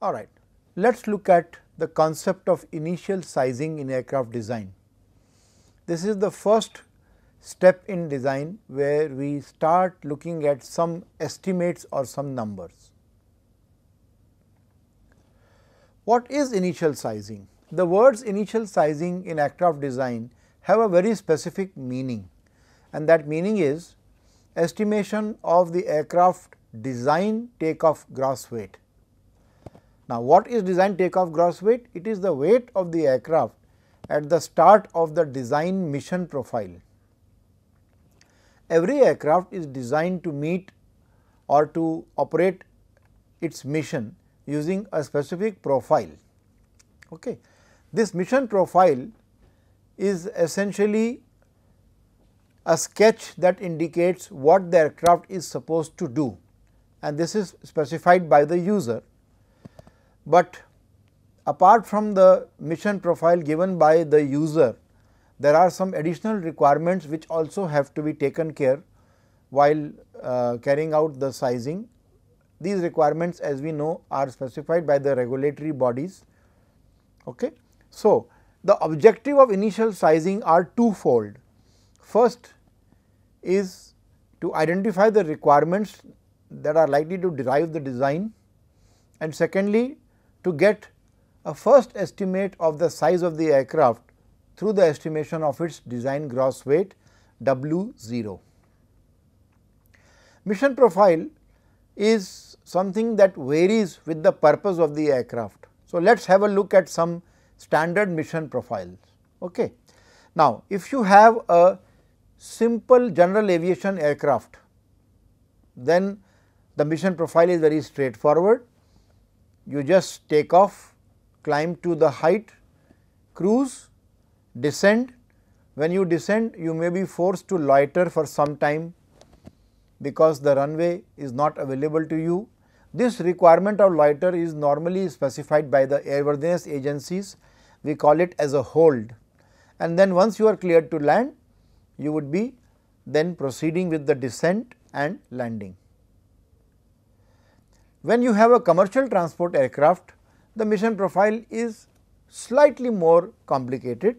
All right, let us look at the concept of initial sizing in aircraft design. This is the first step in design where we start looking at some estimates or some numbers. What is initial sizing? The words initial sizing in aircraft design have a very specific meaning and that meaning is estimation of the aircraft design takeoff gross weight. Now, what is design takeoff gross weight? It is the weight of the aircraft at the start of the design mission profile. Every aircraft is designed to meet or to operate its mission using a specific profile. Okay. This mission profile is essentially a sketch that indicates what the aircraft is supposed to do and this is specified by the user. But apart from the mission profile given by the user, there are some additional requirements which also have to be taken care while uh, carrying out the sizing these requirements as we know are specified by the regulatory bodies. Okay. So, the objective of initial sizing are twofold. First is to identify the requirements that are likely to derive the design and secondly to get a first estimate of the size of the aircraft through the estimation of its design gross weight W 0. Mission profile is something that varies with the purpose of the aircraft. So, let us have a look at some standard mission profiles. Okay. Now, if you have a simple general aviation aircraft, then the mission profile is very straightforward. You just take off, climb to the height, cruise, descend. When you descend, you may be forced to loiter for some time because the runway is not available to you. This requirement of loiter is normally specified by the airworthiness agencies, we call it as a hold. And then once you are cleared to land, you would be then proceeding with the descent and landing. When you have a commercial transport aircraft, the mission profile is slightly more complicated.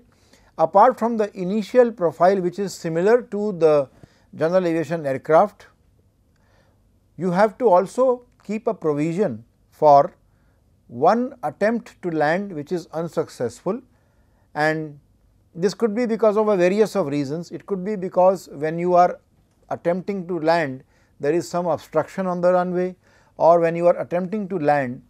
Apart from the initial profile which is similar to the general aviation aircraft, you have to also keep a provision for one attempt to land which is unsuccessful and this could be because of a various of reasons. It could be because when you are attempting to land there is some obstruction on the runway or when you are attempting to land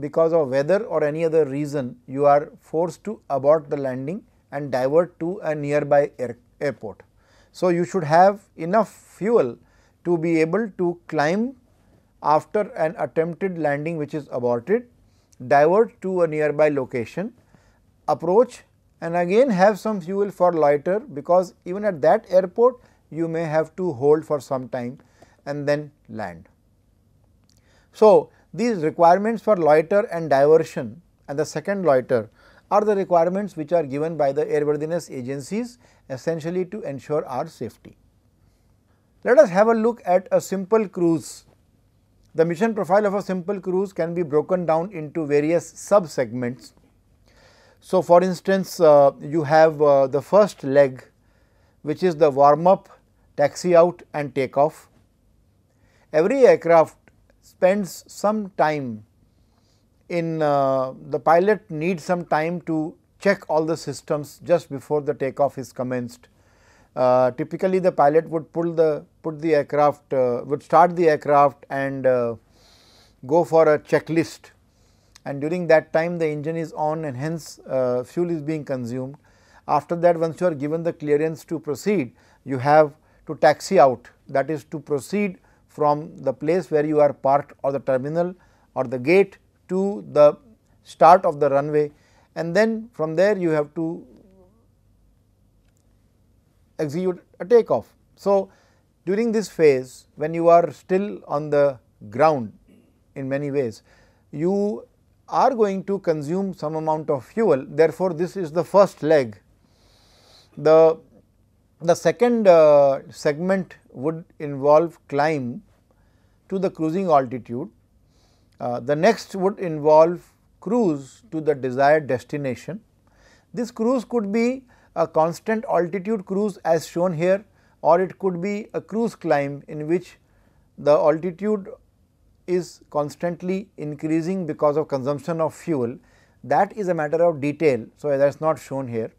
because of weather or any other reason you are forced to abort the landing and divert to a nearby air airport. So, you should have enough fuel to be able to climb after an attempted landing which is aborted, divert to a nearby location, approach and again have some fuel for loiter because even at that airport you may have to hold for some time and then land. So, these requirements for loiter and diversion and the second loiter are the requirements which are given by the airworthiness agencies essentially to ensure our safety. Let us have a look at a simple cruise. The mission profile of a simple cruise can be broken down into various sub-segments. So, for instance, uh, you have uh, the first leg which is the warm up, taxi out and take off. Every aircraft spends some time in uh, the pilot needs some time to check all the systems just before the takeoff is commenced. Uh, typically the pilot would pull the put the aircraft uh, would start the aircraft and uh, go for a checklist and during that time the engine is on and hence uh, fuel is being consumed. After that once you are given the clearance to proceed you have to taxi out that is to proceed from the place where you are parked or the terminal or the gate to the start of the runway and then from there you have to execute a takeoff. So, during this phase when you are still on the ground in many ways, you are going to consume some amount of fuel therefore, this is the first leg. The, the second uh, segment would involve climb to the cruising altitude, uh, the next would involve cruise to the desired destination. This cruise could be a constant altitude cruise as shown here or it could be a cruise climb in which the altitude is constantly increasing because of consumption of fuel that is a matter of detail. So, that is not shown here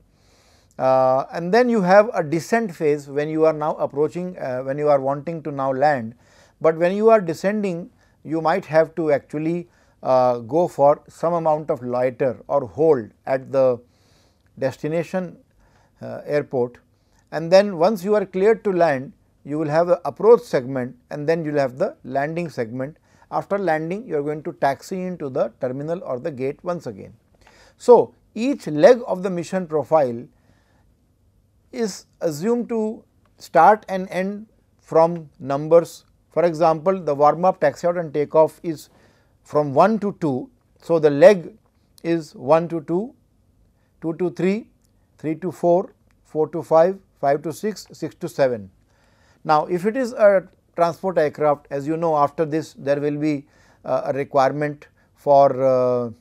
uh, and then you have a descent phase when you are now approaching uh, when you are wanting to now land, but when you are descending you might have to actually uh, go for some amount of loiter or hold at the destination uh, airport and then once you are cleared to land you will have the approach segment and then you will have the landing segment. After landing you are going to taxi into the terminal or the gate once again. So, each leg of the mission profile is assumed to start and end from numbers. For example, the warm up, taxi out and take off is from 1 to 2. So, the leg is 1 to 2, 2 to 3, 3 to 4, 4 to 5, 5 to 6, 6 to 7. Now, if it is a transport aircraft as you know after this there will be uh, a requirement for uh,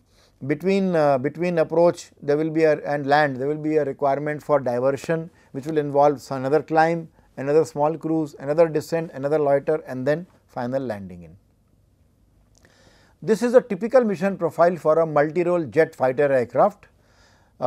between uh, between approach there will be a and land there will be a requirement for diversion which will involve another climb another small cruise another descent another loiter and then final landing in this is a typical mission profile for a multi role jet fighter aircraft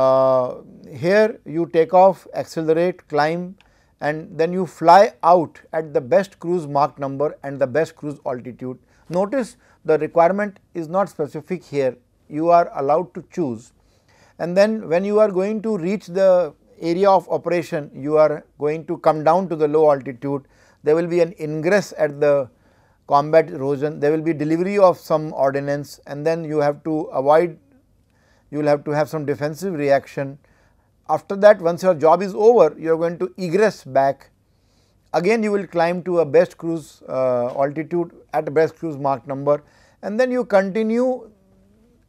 uh, here you take off, accelerate, climb and then you fly out at the best cruise Mach number and the best cruise altitude. Notice the requirement is not specific here, you are allowed to choose and then when you are going to reach the area of operation, you are going to come down to the low altitude, there will be an ingress at the combat erosion, there will be delivery of some ordinance and then you have to avoid you will have to have some defensive reaction. After that once your job is over you are going to egress back again you will climb to a best cruise uh, altitude at best cruise Mach number and then you continue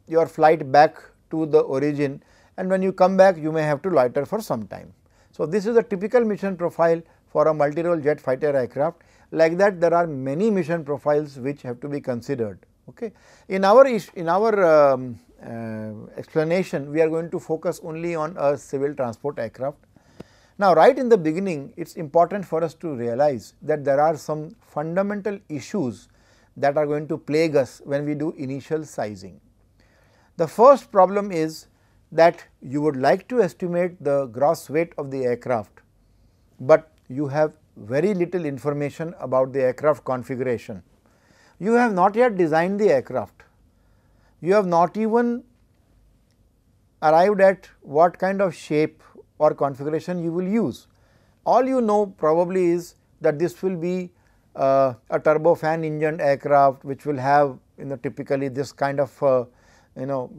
your flight back to the origin and when you come back you may have to loiter for some time. So, this is a typical mission profile for a multi-role jet fighter aircraft like that there are many mission profiles which have to be considered. Okay. In our in our um, uh, explanation, we are going to focus only on a civil transport aircraft. Now, right in the beginning, it is important for us to realize that there are some fundamental issues that are going to plague us when we do initial sizing. The first problem is that you would like to estimate the gross weight of the aircraft, but you have very little information about the aircraft configuration. You have not yet designed the aircraft you have not even arrived at what kind of shape or configuration you will use. All you know probably is that this will be uh, a turbofan engined aircraft which will have you know typically this kind of uh, you know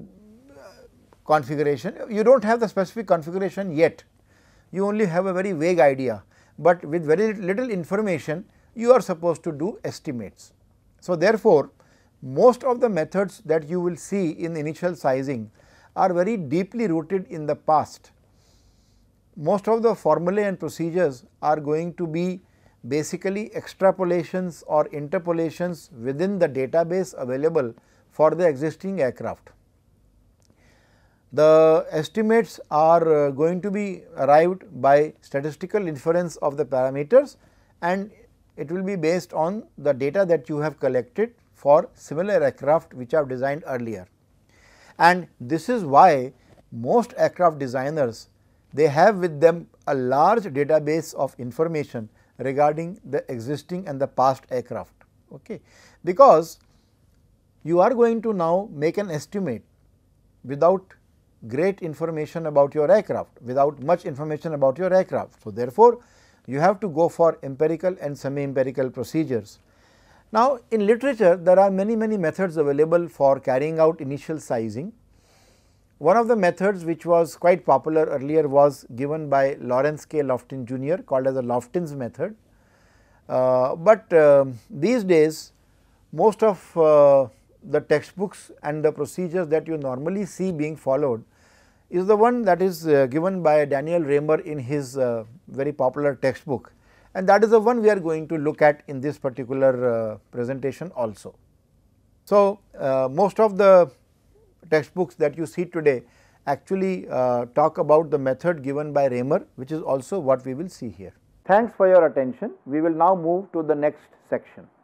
configuration. You do not have the specific configuration yet, you only have a very vague idea, but with very little information you are supposed to do estimates. So, therefore, most of the methods that you will see in initial sizing are very deeply rooted in the past. Most of the formulae and procedures are going to be basically extrapolations or interpolations within the database available for the existing aircraft. The estimates are uh, going to be arrived by statistical inference of the parameters and it will be based on the data that you have collected for similar aircraft which I have designed earlier. And this is why most aircraft designers they have with them a large database of information regarding the existing and the past aircraft. Okay. Because you are going to now make an estimate without great information about your aircraft, without much information about your aircraft. So, therefore, you have to go for empirical and semi-empirical procedures now, in literature there are many many methods available for carrying out initial sizing. One of the methods which was quite popular earlier was given by Lawrence K. Loftin Jr. called as the Loftin's method. Uh, but uh, these days most of uh, the textbooks and the procedures that you normally see being followed is the one that is uh, given by Daniel Raymer in his uh, very popular textbook and that is the one we are going to look at in this particular uh, presentation also. So, uh, most of the textbooks that you see today actually uh, talk about the method given by Raymer which is also what we will see here. Thanks for your attention. We will now move to the next section.